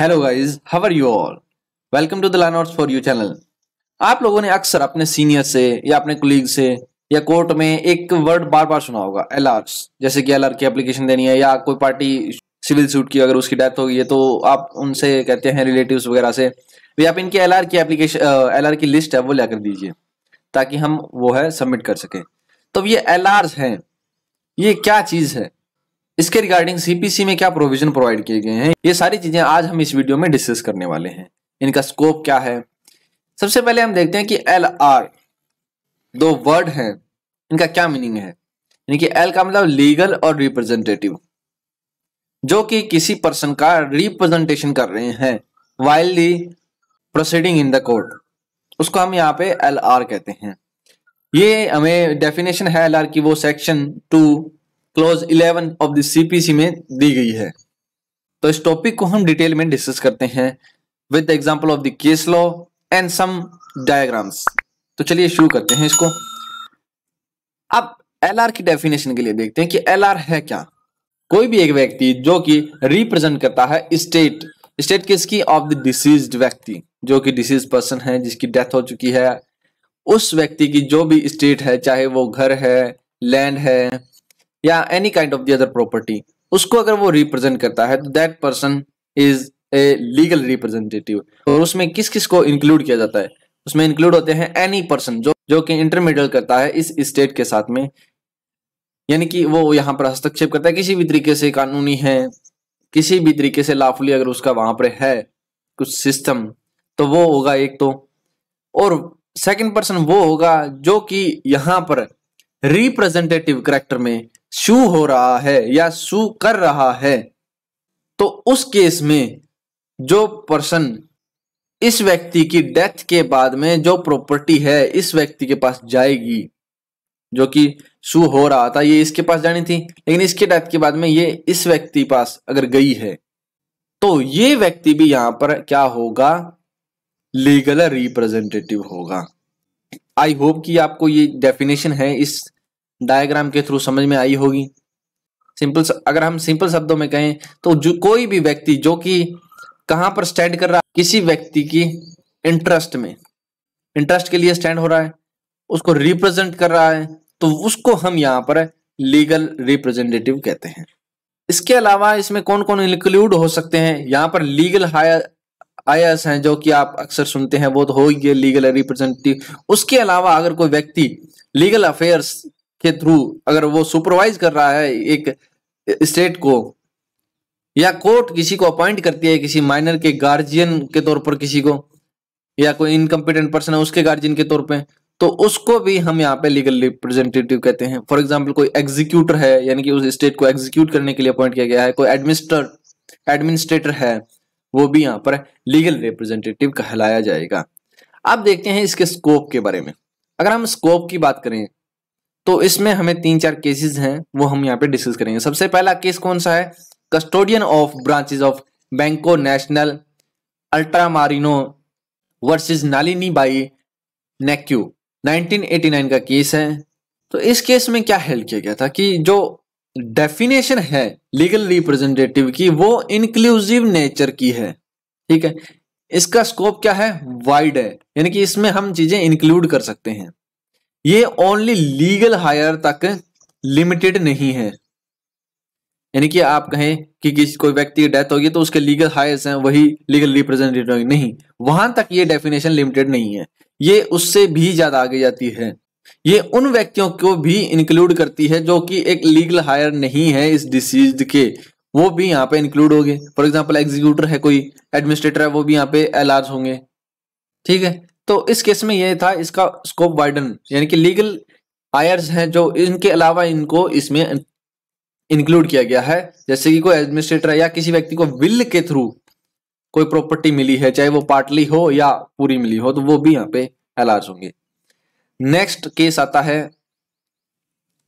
hello guys how are you all welcome to the learners for you channel आप लोगों ने अक्सर अपने सीनियर से या अपने कुलीग से या कोर्ट में एक वर्ड बार बार सुना होगा एल जैसे कि एल की एप्लीकेशन देनी है या कोई पार्टी सिविल सूट की अगर उसकी डेथ हो गई है तो आप उनसे कहते हैं रिलेटिव वगैरह से भी तो आप इनकी एल की एप्लीकेशन एल की लिस्ट है वो लेकर कर दीजिए ताकि हम वो है सबमिट कर सकें तो ये एल हैं ये क्या चीज़ है इसके रिगार्डिंग सीपीसी में क्या प्रोविजन प्रोवाइड किए गए हैं ये सारी चीजें आज हम इस वीडियो में डिस्कस करने वाले हैं इनका स्कोप क्या है सबसे पहले हम देखते हैं कि एल आर दो वर्ड हैं इनका क्या मीनिंग है यानी कि एल का मतलब लीगल और रिप्रेजेंटेटिव जो कि किसी पर्सन का रिप्रेजेंटेशन कर रहे हैं while the proceeding in the court उसको हम यहाँ पे एल आर कहते हैं ये हमें डेफिनेशन है एल आर की वो section two clause 11 of the CPC में दी गई है तो इस टॉपिक को हम डिटेल में डिस्कस करते हैं with example of the case law and some diagrams तो चलिए शुरू करते हैं इसको अब एलआर की डेफिनेशन के लिए देखते हैं कि एलआर है क्या कोई भी एक व्यक्ति जो कि रिप्रेजेंट करता है स्टेट स्टेट किसकी ऑफ द डिसीज व्यक्ति जो कि डिसीज पर्सन है जिसकी डेथ हो चुकी है उस व्यक्ति की जो भी स्टेट है चाहे वो घर है लैंड है या any kind of the other property उसको अगर वो रिप्रेजेंट करता है तो that person is a legal representative और उसमें किस किस को इंक्लूड किया जाता है उसमें इंक्लूड होते हैं एनी पर्सन जो जो कि इंटरमीडिएट करता है इस स्टेट के साथ में यानी कि वो यहाँ पर हस्तक्षेप करता है किसी भी तरीके से कानूनी है किसी भी तरीके से लाफुली अगर उसका वहां पर है कुछ सिस्टम तो वो होगा एक तो और सेकंड पर्सन वो होगा जो कि यहाँ पर रिप्रेजेंटेटिव करेक्टर में शू हो रहा है या शू कर रहा है तो उस केस में जो पर्सन इस व्यक्ति की डेथ के बाद में जो प्रॉपर्टी है इस व्यक्ति के पास जाएगी जो कि शू हो रहा था ये इसके पास जानी थी लेकिन इसके डेथ के बाद में ये इस व्यक्ति पास अगर गई है तो ये व्यक्ति भी यहां पर क्या होगा लीगल रिप्रेजेंटेटिव होगा आई होप कि आपको ये डेफिनेशन है इस डायग्राम के थ्रू समझ में आई होगी सिंपल अगर हम सिंपल शब्दों में कहें तो जो कोई भी व्यक्ति जो कि कहां पर स्टैंड कर रहा है किसी व्यक्ति की इंटरेस्ट में इंटरेस्ट के लिए स्टैंड हो रहा है उसको रिप्रेजेंट कर रहा है तो उसको हम यहाँ पर लीगल रिप्रेजेंटेटिव कहते हैं इसके अलावा इसमें कौन कौन इंक्लूड हो सकते हैं यहाँ पर लीगल हायर आईएस हैं जो कि आप अक्सर सुनते हैं वो तो हो ही लीगल रिप्रेजेंटेटिव उसके अलावा अगर कोई व्यक्ति लीगल अफेयर्स के थ्रू अगर वो सुपरवाइज कर रहा है एक स्टेट को या कोर्ट किसी को अपॉइंट करती है किसी माइनर के गार्जियन के तौर पर किसी को या कोई इनकम्पिटेंट पर्सन है उसके गार्जियन के तौर पे तो उसको भी हम यहाँ पे लीगल रिप्रेजेंटेटिव कहते हैं फॉर एग्जाम्पल कोई एग्जीक्यूटर है यानी कि उस स्टेट को एग्जीक्यूट करने के लिए अपॉइंट किया गया है कोई एडमिनिस्टर एडमिनिस्ट्रेटर है वो भी यहाँ पर लीगल रिप्रेजेंटेटिव कहलाया जाएगा अब देखते हैं इसके स्कोप के बारे में अगर हम स्कोप की बात करें तो इसमें हमें तीन चार केसेस हैं वो हम यहाँ पे डिस्कस करेंगे सबसे पहला केस कौन सा है custodian of branches of Banco National Ultramarino versus Nalini Bai Naique 1989 का केस है तो इस केस में क्या हेल्प किया गया था कि जो डेफिनेशन है लीगल रिप्रेजेंटेटिव की वो इंक्लूसिव नेचर की है ठीक है इसका स्कोप क्या है वाइड है यानी कि इसमें हम चीजें इंक्लूड कर सकते हैं ये ओनली लीगल हायर तक लिमिटेड नहीं है यानी कि आप कहें कि किसी कोई व्यक्ति की डेथ होगी तो उसके लीगल हायर्स हैं वही लीगल रिप्रेजेंटेटिव होगी नहीं वहां तक ये डेफिनेशन लिमिटेड नहीं है ये उससे भी ज्यादा आगे जाती है ये उन व्यक्तियों को भी इंक्लूड करती है जो कि एक लीगल हायर नहीं है इस डिसीज के वो भी यहाँ पे इंक्लूड हो गए फॉर एग्जाम्पल एग्जीक्यूटर है कोई एडमिनिस्ट्रेटर है वो भी यहाँ पे एलार्ज होंगे ठीक है तो इस केस में यह था इसका स्कोप वाइडन यानी कि लीगल आयर्स हैं जो इनके अलावा इनको इसमें इंक्लूड किया गया है जैसे कि कोई एडमिनिस्ट्रेटर या किसी व्यक्ति को विल के थ्रू कोई प्रॉपर्टी मिली है चाहे वो पार्टली हो या पूरी मिली हो तो वो भी यहाँ पे अलार्ज होंगे नेक्स्ट केस आता है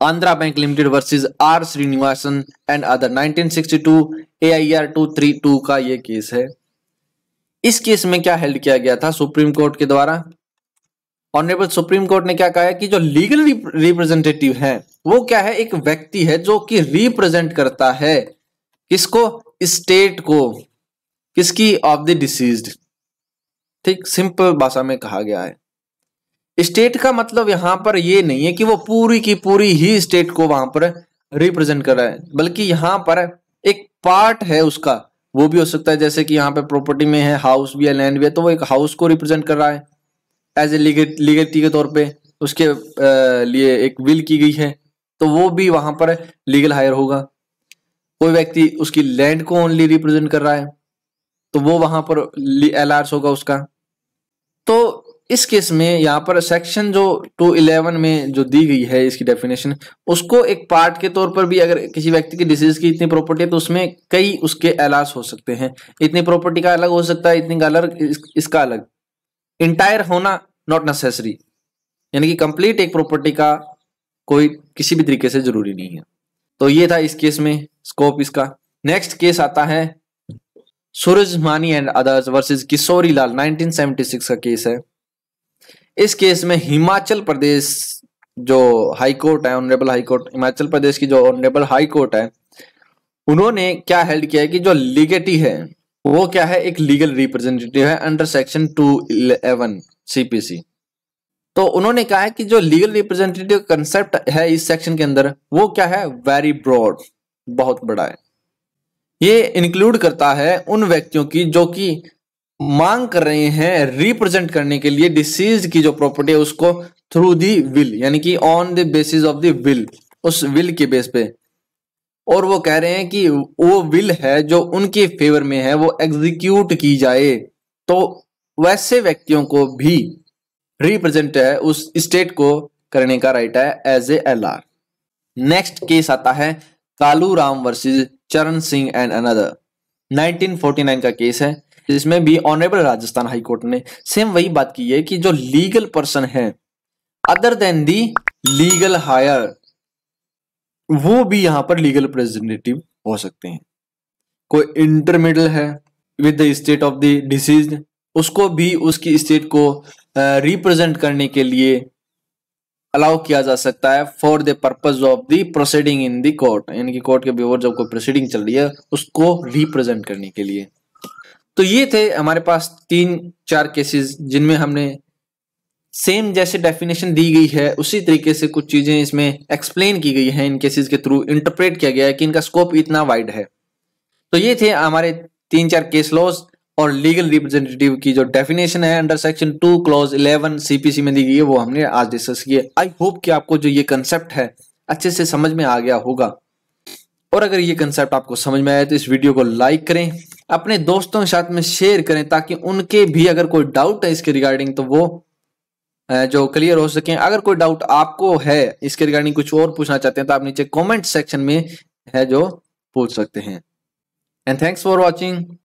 Andhra bank limited versus R Srinivasan and other 1962 AIR 232 का ये केस है इस केस में क्या हेल्ड किया गया था सुप्रीम कोर्ट के द्वारा ऑनरेबल सुप्रीम कोर्ट ने क्या कहा कि जो लीगल रिप्रेजेंटेटिव है वो क्या है एक व्यक्ति है जो कि रिप्रेजेंट करता है किसको स्टेट को किसकी ऑफ द डिसीज ठीक सिंपल भाषा में कहा गया है स्टेट का मतलब यहां पर ये नहीं है कि वो पूरी की पूरी ही स्टेट को वहां पर रिप्रेजेंट कर रहा है बल्कि यहां पर एक पार्ट है उसका वो भी हो सकता है जैसे कि यहाँ पे प्रॉपर्टी में है हाउस भी है लैंड भी है तो वो एक हाउस को रिप्रेजेंट कर रहा है एज ए लीगलिटी के तौर पे उसके लिए एक विल की गई है तो वो भी वहां पर लीगल हायर होगा कोई व्यक्ति उसकी लैंड को ओनली रिप्रेजेंट कर रहा है तो वो वहां पर एल होगा उसका इस केस में यहाँ पर सेक्शन जो टू इलेवन में जो दी गई है इसकी डेफिनेशन उसको एक पार्ट के तौर पर भी अगर किसी व्यक्ति की डिसीज की इतनी प्रॉपर्टी है तो उसमें कई उसके एलास हो सकते हैं इतनी प्रॉपर्टी का अलग हो सकता है इतनी का अलग इस, इसका अलग इंटायर होना नॉट नेसेसरी यानी कि कंप्लीट एक प्रॉपर्टी का कोई किसी भी तरीके से जरूरी नहीं है तो ये था इस केस में स्कोप इसका नेक्स्ट केस आता है Suraj Mani and others versus Kishori Lal six का केस है इस केस में हिमाचल प्रदेश जो हाई कोर्ट है honourable high court Himachal Pradesh की जो ऑनरेबल हाई कोर्ट है उन्होंने क्या हेल्ड किया है कि जो लीगेटी है वो क्या है एक लीगल रिप्रेजेंटेटिव है under section two eleven CPC तो उन्होंने कहा है कि जो लीगल रिप्रेजेंटेटिव कंसेप्ट है इस सेक्शन के अंदर वो क्या है वेरी ब्रॉड बहुत बड़ा है ये इंक्लूड करता है उन व्यक्तियों की जो कि मांग कर रहे हैं रिप्रेजेंट करने के लिए डिसीज की जो प्रॉपर्टी है उसको थ्रू दी विल यानी कि on the basis of the will उस विल के बेस पे और वो कह रहे हैं कि वो विल है जो उनके फेवर में है वो एग्जीक्यूट की जाए तो वैसे व्यक्तियों को भी रिप्रेजेंट है उस स्टेट को करने का राइट है as a L R next case आता है कालू राम वर्सिज चरण सिंह एंड अनदर 1949 का केस है जिसमें भी ऑनरेबल राजस्थान हाईकोर्ट ने सेम वही बात की है कि जो लीगल पर्सन है other than the legal heir वो भी यहां पर लीगल रिप्रेजेंटेटिव हो सकते हैं कोई इंटरमीडियल है with the estate of the deceased उसको भी उसकी स्टेट को रिप्रेजेंट करने के लिए अलाउ किया जा सकता है for the purpose of the proceeding in the court यानी कि कोर्ट के बिफोर जब कोई प्रोसीडिंग चल रही है उसको रिप्रेजेंट करने के लिए तो ये थे हमारे पास तीन चार केसेस जिनमें हमने सेम जैसे डेफिनेशन दी गई है उसी तरीके से कुछ चीजें इसमें एक्सप्लेन की गई है इन केसेस के थ्रू इंटरप्रेट किया गया है कि इनका स्कोप इतना वाइड है तो ये थे हमारे तीन चार केस लॉज और लीगल रिप्रेजेंटेटिव की जो डेफिनेशन है under section two clause eleven CPC में दी गई है वो हमने आज डिस्कस किया आई होप कि आपको जो ये कंसेप्ट है अच्छे से समझ में आ गया होगा और अगर ये कंसेप्ट आपको समझ में आया तो इस वीडियो को लाइक करें अपने दोस्तों के साथ में शेयर करें ताकि उनके भी अगर कोई डाउट है इसके रिगार्डिंग तो वो जो क्लियर हो सके अगर कोई डाउट आपको है इसके रिगार्डिंग कुछ और पूछना चाहते हैं तो आप नीचे कमेंट सेक्शन में है जो पूछ सकते हैं एंड थैंक्स फॉर वॉचिंग